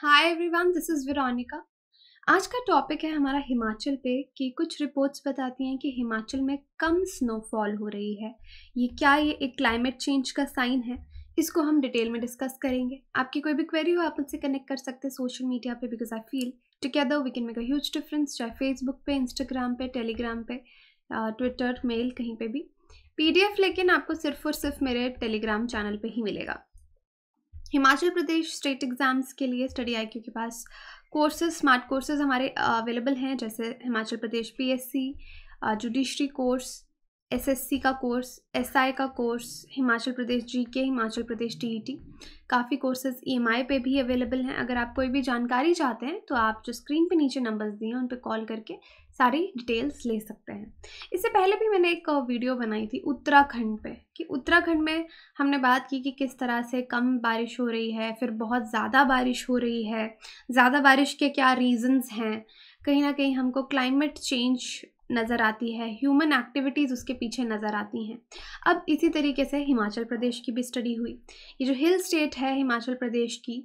Hi everyone this is Veronica आज का topic है हमारा हिमाचल पे कि कुछ रिपोर्ट्स बताती हैं कि हिमाचल में कम स्नोफॉल हो रही है ये क्या ये एक क्लाइमेट चेंज का साइन है इसको हम डिटेल में डिस्कस करेंगे आपकी कोई भी क्वेरी हो आप उनसे कनेक्ट कर सकते हैं सोशल मीडिया पे because I feel together we can make a huge difference चाहे फेसबुक पे इंस्टाग्राम पे टेलीग्राम पे ट्विटर मेल कहीं पे भी पीडीएफ लेकिन आपको सिर्फ और सिर्फ मेरे टेलीग्राम चैनल पे ही मिलेगा हिमाचल प्रदेश स्टेट एग्ज़ाम्स के लिए स्टडी आई के पास कोर्सेज स्मार्ट कोर्सेज हमारे अवेलेबल हैं जैसे Himachal Pradesh PSC judiciary course SSC का कोर्स एसआई का course Himachal Pradesh GK Himachal Pradesh TET काफ़ी कोर्सेज ईएमआई पे भी अवेलेबल हैं अगर आप कोई भी जानकारी चाहते हैं तो आप जो स्क्रीन पे नीचे नंबर्स दिए हैं उन पर कॉल करके सारी डिटेल्स ले सकते हैं इससे पहले भी मैंने एक वीडियो बनाई थी उत्तराखंड पे कि उत्तराखंड में हमने बात की कि किस तरह से कम बारिश हो रही है फिर बहुत ज़्यादा बारिश हो रही है ज़्यादा बारिश के क्या रीज़न्स हैं कहीं ना कहीं हमको क्लाइमेट चेंज नज़र आती है ह्यूमन एक्टिविटीज़ उसके पीछे नज़र आती हैं अब इसी तरीके से हिमाचल प्रदेश की भी स्टडी हुई ये जो हिल स्टेट है हिमाचल प्रदेश की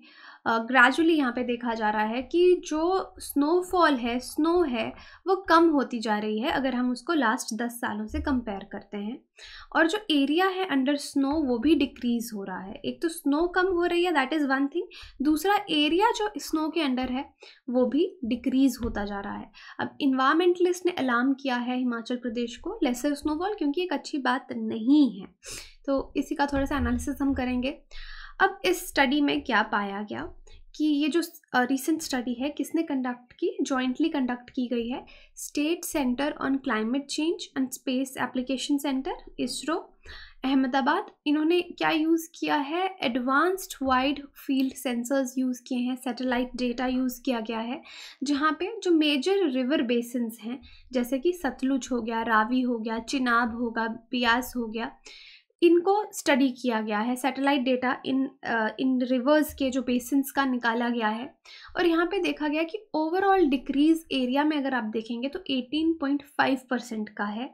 ग्रेजुअली यहाँ पे देखा जा रहा है कि जो स्नोफॉल है स्नो है वो कम होती जा रही है अगर हम उसको लास्ट दस सालों से कंपेयर करते हैं और जो एरिया है अंडर स्नो वो भी डिक्रीज़ हो रहा है एक तो स्नो कम हो रही है दैट इज़ वन थिंग दूसरा एरिया जो स्नो के अंडर है वो भी डिक्रीज़ होता जा रहा है अब इन्वामेंटलिस्ट ने अलार्म किया है हिमाचल प्रदेश को लेसर स्नोफॉल क्योंकि एक अच्छी बात नहीं है तो इसी का थोड़ा सा एनालिसिस हम करेंगे अब इस स्टडी में क्या पाया गया कि ये जो रिसेंट स्टडी है किसने कंडक्ट की जॉइंटली कंडक्ट की गई है state centre on climate change and space application centre ISRO Ahmedabad इन्होंने क्या यूज़ किया है advanced wide field sensors use किए हैं सैटेलाइट डेटा यूज़ किया गया है जहाँ पे जो मेजर रिवर बेसन्स हैं जैसे कि सतलुज हो गया रावी हो गया चिनाब होगा ब्यास हो गया इनको स्टडी किया गया है सैटेलाइट डेटा इन इन रिवर्स के जो बेसिनस का निकाला गया है और यहाँ पे देखा गया कि ओवरऑल डिक्रीज एरिया में अगर आप देखेंगे तो 18.5 परसेंट का है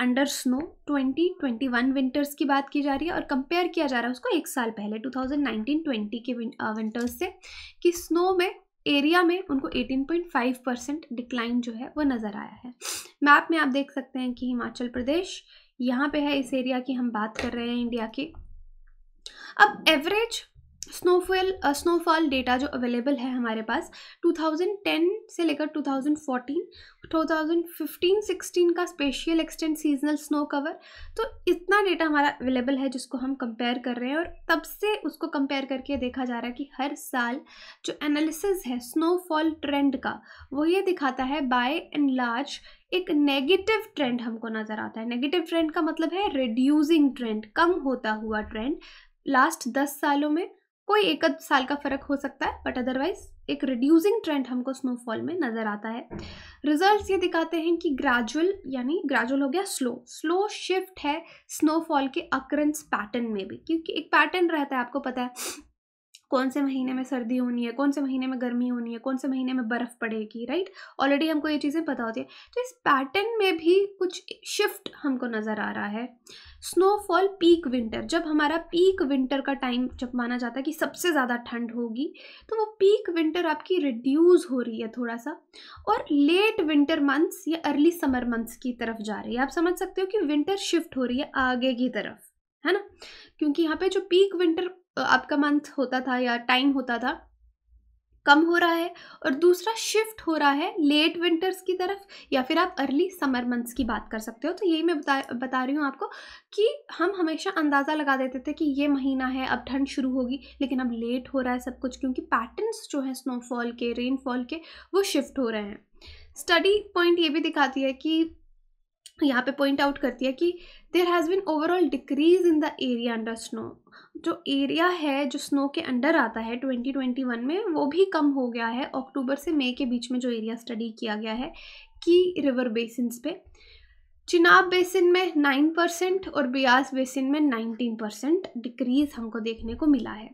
अंडर स्नो 2021 विंटर्स की बात की जा रही है और कंपेयर किया जा रहा है उसको एक साल पहले 2019-20 के विंटर्स से कि स्नो में एरिया में उनको 18.5 परसेंट डिक्लाइन जो है वो नज़र आया है मैप में आप देख सकते हैं कि हिमाचल प्रदेश यहाँ पे है इस एरिया की हम बात कर रहे हैं इंडिया की अब एवरेज स्नोफॉल स्नोफॉल डेटा जो अवेलेबल है हमारे पास 2010 से लेकर 2014, 2015, 16 का spatial extent seasonal snow cover तो इतना डेटा हमारा अवेलेबल है जिसको हम कंपेयर कर रहे हैं और तब से उसको कंपेयर करके देखा जा रहा है कि हर साल जो एनालिसिस है स्नोफॉल ट्रेंड का वो ये दिखाता है बाय एंड लार्ज एक नेगेटिव ट्रेंड हमको नज़र आता है नेगेटिव ट्रेंड का मतलब है रिड्यूजिंग ट्रेंड कम होता हुआ ट्रेंड लास्ट दस सालों में कोई एक साल का फर्क हो सकता है बट अदरवाइज एक रिड्यूजिंग ट्रेंड हमको स्नोफॉल में नज़र आता है रिजल्ट्स ये दिखाते हैं कि ग्रेजुअल यानी ग्रेजुअल हो गया स्लो स्लो शिफ्ट है स्नोफॉल के अक्रेंस पैटर्न में भी क्योंकि एक पैटर्न रहता है आपको पता है कौन से महीने में सर्दी होनी है कौन से महीने में गर्मी होनी है कौन से महीने में बर्फ़ पड़ेगी राइट ऑलरेडी हमको ये चीज़ें पता होती है तो इस पैटर्न में भी कुछ शिफ्ट हमको नज़र आ रहा है स्नोफॉल पीक विंटर जब हमारा पीक विंटर का टाइम जब माना जाता है कि सबसे ज़्यादा ठंड होगी तो वो पीक विंटर आपकी रिड्यूस हो रही है थोड़ा सा और लेट विंटर मंथ्स या अर्ली समर मंथ्स की तरफ जा रही है आप समझ सकते हो कि विंटर शिफ्ट हो रही है आगे की तरफ है ना क्योंकि यहाँ पे जो पीक विंटर आपका मंथ होता था या टाइम होता था कम हो रहा है और दूसरा शिफ्ट हो रहा है लेट विंटर्स की तरफ या फिर आप अर्ली समर मंथ्स की बात कर सकते हो तो यही मैं बता बता रही हूँ आपको कि हम हमेशा अंदाज़ा लगा देते थे कि ये महीना है अब ठंड शुरू होगी लेकिन अब लेट हो रहा है सब कुछ क्योंकि पैटर्न्स जो है स्नोफॉल के रेनफॉल के वो शिफ्ट हो रहे हैं स्टडी पॉइंट ये भी दिखाती है कि यहाँ पे पॉइंट आउट करती है कि there has been overall decrease in the area under snow जो एरिया है जो स्नो के अंडर आता है 2021 में वो भी कम हो गया है अक्टूबर से मई के बीच में जो एरिया स्टडी किया गया है कि रिवर बेसिन पे चिनाब बेसिन में नाइन परसेंट और ब्यास बेसिन में नाइनटीन परसेंट डिक्रीज़ हमको देखने को मिला है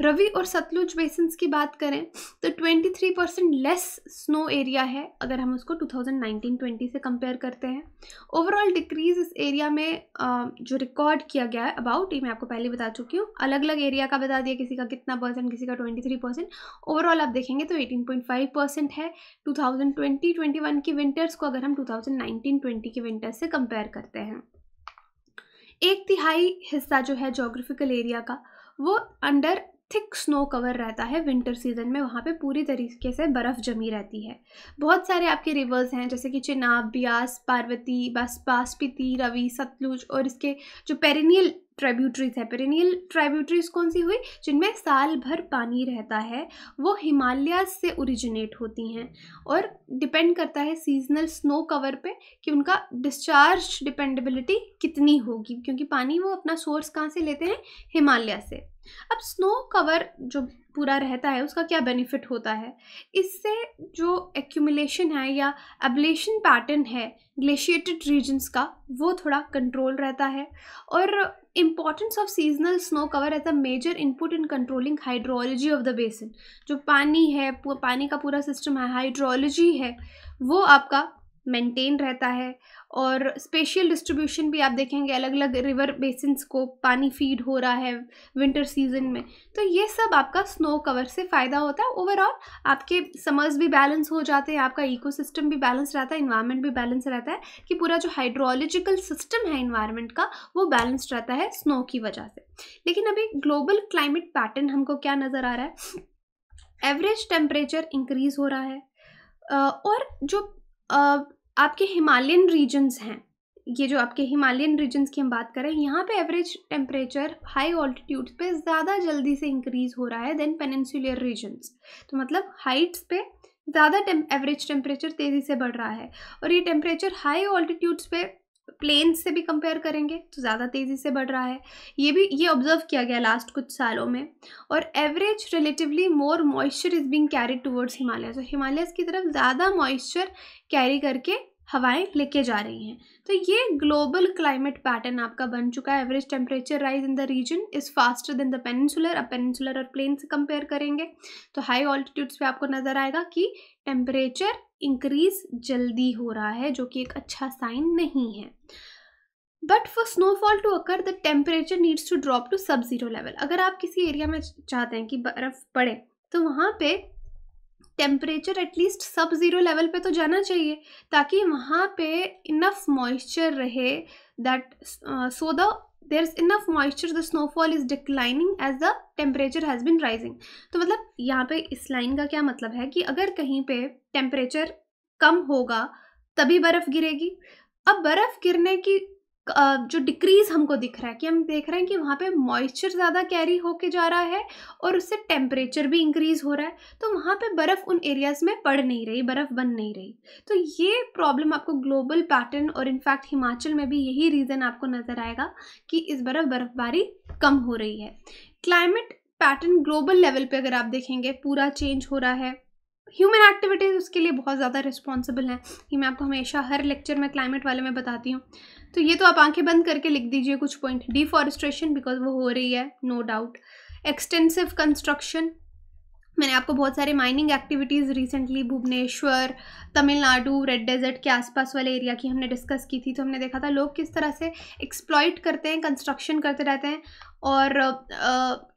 रवि और सतलुज बेसन की बात करें तो 23 परसेंट लेस स्नो एरिया है अगर हम उसको 2019-20 से कंपेयर करते हैं ओवरऑल डिक्रीज इस एरिया में जो रिकॉर्ड किया गया है अबाउट ये मैं आपको पहले बता चुकी हूँ अलग अलग एरिया का बता दिया किसी का कितना परसेंट किसी का 23 परसेंट ओवरऑल आप देखेंगे तो 18.5 परसेंट है 2020-21 की विंटर्स को अगर हम 2019-20 के विंटर्स से कंपेयर करते हैं एक तिहाई हिस्सा जो है जोग्राफिकल एरिया का वो अंडर थिक स्नो कवर रहता है विंटर सीजन में वहाँ पे पूरी तरीके से बर्फ़ जमी रहती है बहुत सारे आपके रिवर्स हैं जैसे कि चिनाब ब्यास पार्वती बस बासपिति रवि सतलुज और इसके जो पेरिनियल ट्राइब्यूटरीज है पेरिनियल ट्राइब्यूटरीज कौन सी हुई जिनमें साल भर पानी रहता है वो हिमालय से ओरिजिनेट होती हैं और डिपेंड करता है सीजनल स्नो कवर पे कि उनका डिस्चार्ज डिपेंडेबिलिटी कितनी होगी क्योंकि पानी वो अपना सोर्स कहाँ से लेते हैं हिमालय से अब स्नो कवर जो पूरा रहता है उसका क्या बेनिफिट होता है इससे जो एक्यूमुलेशन है या एबलेशन पैटर्न है ग्लेशिएटेड रीजन्स का वो थोड़ा कंट्रोल रहता है और importance of seasonal snow cover as a major input in controlling hydrology of the basin जो पानी है पानी का पूरा सिस्टम है हाइड्रोलॉजी है वो आपका मेंटेन रहता है और स्पेशियल डिस्ट्रीब्यूशन भी आप देखेंगे अलग अलग रिवर बेसिन्स को पानी फीड हो रहा है विंटर सीजन में तो ये सब आपका स्नो कवर से फ़ायदा होता है ओवरऑल आपके समर्स भी बैलेंस हो जाते हैं आपका इकोसिस्टम भी बैलेंस रहता है इन्वायरमेंट भी बैलेंस रहता है कि पूरा जो हाइड्रोलॉजिकल सिस्टम है इन्वायरमेंट का वो बैलेंस रहता है स्नो की वजह से लेकिन अभी ग्लोबल क्लाइमेट पैटर्न हमको क्या नज़र आ रहा है एवरेज टेम्परेचर इंक्रीज़ हो रहा है और जो आपके हिमालयन रीजन्स हैं ये जो आपके हिमालयन रीजन्स की हम बात करें यहाँ पे एवरेज टेम्परेचर हाई ऑल्टीट्यूड पे ज़्यादा जल्दी से इंक्रीज़ हो रहा है देन पेनसुलर रीजन्स तो मतलब हाइट्स पे ज़्यादा एवरेज टेम्परेचर तेज़ी से बढ़ रहा है और ये टेम्परेचर हाई ऑल्टीट्यूड्स पे प्लेन से भी कंपेयर करेंगे तो ज़्यादा तेज़ी से बढ़ रहा है ये भी ये ऑब्जर्व किया गया लास्ट कुछ सालों में और average relatively more moisture is being carried towards Himalaya तो हिमालयस की तरफ ज़्यादा मॉइस्चर कैरी करके हवाएं लेके जा रही हैं तो ये ग्लोबल क्लाइमेट पैटर्न आपका बन चुका है average temperature rise in the region is faster than the peninsular अब पेनिनसुलर और प्लेन से कंपेयर करेंगे तो हाई ऑल्टीट्यूड्स पे आपको नज़र आएगा कि टेम्परेचर इंक्रीज जल्दी हो रहा है जो कि एक अच्छा साइन नहीं है but for snowfall to occur the temperature needs to drop to sub zero level अगर आप किसी एरिया में चाहते हैं कि बर्फ़ पड़े तो वहाँ पे temperature at least sub zero level पे तो जाना चाहिए ताकि वहाँ पे इनफ मॉइस्चर रहे that so the there is enough moisture the snowfall is declining as the temperature has been rising तो मतलब यहाँ पे इस लाइन का क्या मतलब है कि अगर कहीं पे टेम्परेचर कम होगा तभी बर्फ़ गिरेगी अब बर्फ़ गिरने की जो डिक्रीज़ हमको दिख रहा है कि हम देख रहे हैं कि वहाँ पे मॉइस्चर ज़्यादा कैरी होके जा रहा है और उससे टेम्परेचर भी इंक्रीज़ हो रहा है तो वहाँ पे बर्फ़ उन एरियाज़ में पड़ नहीं रही बर्फ़ बन नहीं रही तो ये प्रॉब्लम आपको ग्लोबल पैटर्न और इनफैक्ट हिमाचल में भी यही रीज़न आपको नज़र आएगा कि इस बर्फ़ बर्फ़बारी कम हो रही है क्लाइमेट पैटर्न ग्लोबल लेवल पे अगर आप देखेंगे पूरा चेंज हो रहा है ह्यूमन एक्टिविटीज़ उसके लिए बहुत ज़्यादा रिस्पॉन्सिबल हैं ये मैं आपको हमेशा हर लेक्चर में क्लाइमेट वाले में बताती हूँ तो ये तो आप आंखें बंद करके लिख दीजिए कुछ पॉइंट डिफॉरेस्ट्रेशन बिकॉज वो हो रही है नो डाउट एक्सटेंसिव कंस्ट्रक्शन मैंने आपको बहुत सारे mining activities recently Bhubaneswar Tamil Nadu red desert के आसपास वाले एरिया की हमने डिस्कस की थी तो हमने देखा था लोग किस तरह से एक्सप्लॉइट करते हैं कंस्ट्रक्शन करते रहते हैं और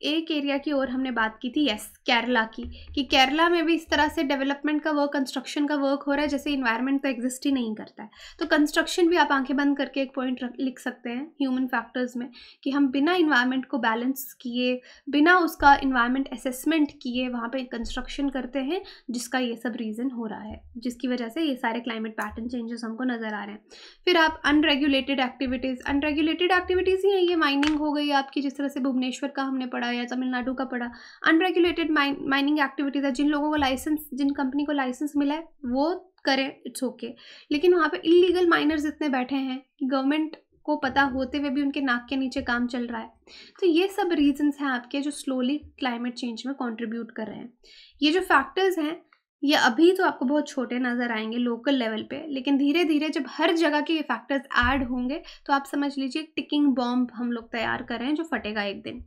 एक एरिया की ओर हमने बात की थी यस केरला की कि केरला में भी इस तरह से डेवलपमेंट का वर्क कंस्ट्रक्शन का वर्क हो रहा है जैसे इन्वायरमेंट तो एग्जिस्ट ही नहीं करता है तो कंस्ट्रक्शन भी आप आंखें बंद करके एक पॉइंट लिख सकते हैं ह्यूमन फैक्टर्स में कि हम बिना इन्वायरमेंट को बैलेंस किए बिना उसका इन्वायरमेंट असेसमेंट किए वहाँ वहाँ पे कंस्ट्रक्शन करते हैं जिसका ये सब रीज़न हो रहा है जिसकी वजह से ये सारे क्लाइमेट पैटर्न चेंजेस हमको नज़र आ रहे हैं फिर आप अनरेगुलेटेड एक्टिविटीज़ अनरेगुलेटेड एक्टिविटीज़ ही हैं ये माइनिंग हो गई आपकी जिस तरह से भुवनेश्वर का हमने पढ़ा या तमिलनाडु का पढ़ा अनरेगुलेटेड माइनिंग एक्टिविटीज़ है जिन लोगों को लाइसेंस जिन कंपनी को लाइसेंस मिला है वो करें इट्स ओके okay. लेकिन वहाँ पे इलीगल माइनर्स इतने बैठे हैं कि गवर्नमेंट को पता होते हुए भी उनके नाक के नीचे काम चल रहा है तो ये सब रीजंस हैं आपके जो स्लोली क्लाइमेट चेंज में कंट्रीब्यूट कर रहे हैं ये जो फैक्टर्स हैं ये अभी तो आपको बहुत छोटे नज़र आएंगे लोकल लेवल पे लेकिन धीरे धीरे जब हर जगह के ये फैक्टर्स ऐड होंगे तो आप समझ लीजिए टिकिंग बॉम्ब हम लोग तैयार कर रहे हैं जो फटेगा एक दिन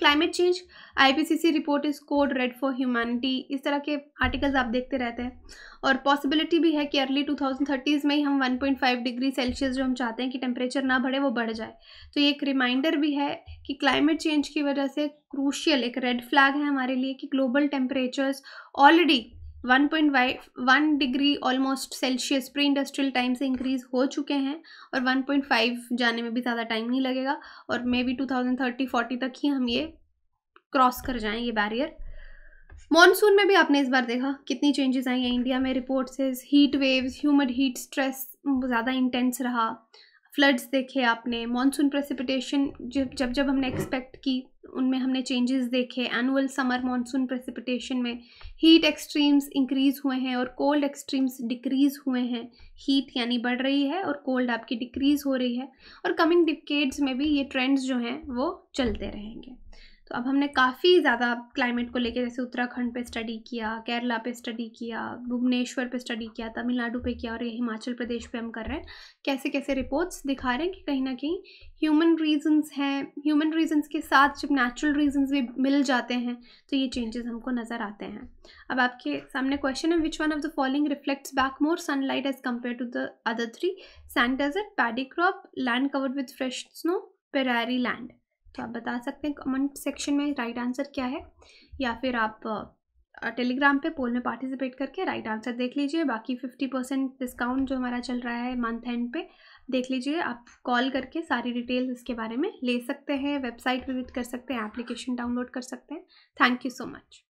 climate change IPCC report is code red for humanity इस तरह के आर्टिकल्स आप देखते रहते हैं और पॉसिबिलिटी भी है कि अर्ली 2030s में ही हम 1.5 डिग्री सेल्सियस जो हम चाहते हैं कि टेम्परेचर ना बढ़े वो बढ़ जाए तो ये एक रिमाइंडर भी है कि क्लाइमेट चेंज की वजह से क्रूशियल एक रेड फ्लैग है हमारे लिए कि global temperatures already one point one degree almost celsius pre industrial time से इंक्रीज़ हो चुके हैं और वन पॉइंट फाइव जाने में भी ज़्यादा टाइम नहीं लगेगा और maybe two thousand thirty forty तक ही हम ये क्रॉस कर जाएं ये बैरियर मॉनसून में भी आपने इस बार देखा कितनी चेंजेस आई हैं इंडिया में reports heat waves humid heat stress ज़्यादा इंटेंस रहा फ्लड्स देखे आपने मानसून प्रेसिपिटेशन जब जब जब हमने एक्सपेक्ट की उनमें हमने चेंजेस देखे एनुअल समर मानसून प्रेसिपिटेशन में हीट एक्सट्रीम्स इंक्रीज़ हुए हैं और कोल्ड एक्सट्रीम्स डिक्रीज़ हुए हैं हीट यानी बढ़ रही है और कोल्ड आपकी डिक्रीज़ हो रही है और कमिंग डिकेड्स में भी ये ट्रेंड्स जो हैं वो चलते रहेंगे तो अब हमने काफ़ी ज़्यादा क्लाइमेट को लेकर जैसे उत्तराखंड पे स्टडी किया केरला पे स्टडी किया भुवनेश्वर पे स्टडी किया तमिलनाडु पे किया और ये हिमाचल प्रदेश पे हम कर रहे हैं कैसे कैसे रिपोर्ट्स दिखा रहे हैं कि कहीं ना कहीं ह्यूमन रीजंस हैं ह्यूमन रीजंस के साथ जब नेचुरल रीजंस भी मिल जाते हैं तो ये चेंजेस हमको नज़र आते हैं अब आपके सामने क्वेश्चन है which one of the following reflects back more sunlight as compared to the other three sand desert paddy crop land covered with fresh snow prairie land तो आप बता सकते हैं कमेंट सेक्शन में राइट आंसर क्या है या फिर आप टेलीग्राम पे पोल में पार्टिसिपेट करके राइट आंसर देख लीजिए बाकी फिफ्टी परसेंट डिस्काउंट जो हमारा चल रहा है मंथ एंड पे देख लीजिए आप कॉल करके सारी डिटेल्स इसके बारे में ले सकते हैं वेबसाइट विजिट कर सकते हैं एप्लीकेशन डाउनलोड कर सकते हैं थैंक यू सो मच